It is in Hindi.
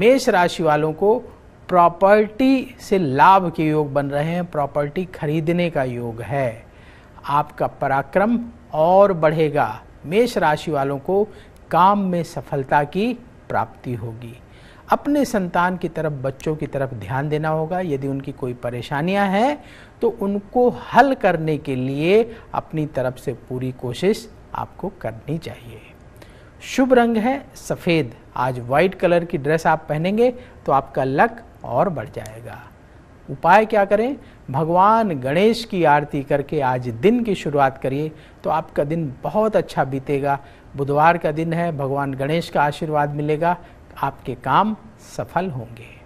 मेष राशि वालों को प्रॉपर्टी से लाभ के योग बन रहे हैं प्रॉपर्टी खरीदने का योग है आपका पराक्रम और बढ़ेगा मेष राशि वालों को काम में सफलता की प्राप्ति होगी अपने संतान की तरफ बच्चों की तरफ ध्यान देना होगा यदि उनकी कोई परेशानियां हैं तो उनको हल करने के लिए अपनी तरफ से पूरी कोशिश आपको करनी चाहिए शुभ रंग है सफ़ेद आज व्हाइट कलर की ड्रेस आप पहनेंगे तो आपका लक और बढ़ जाएगा उपाय क्या करें भगवान गणेश की आरती करके आज दिन की शुरुआत करिए तो आपका दिन बहुत अच्छा बीतेगा बुधवार का दिन है भगवान गणेश का आशीर्वाद मिलेगा आपके काम सफल होंगे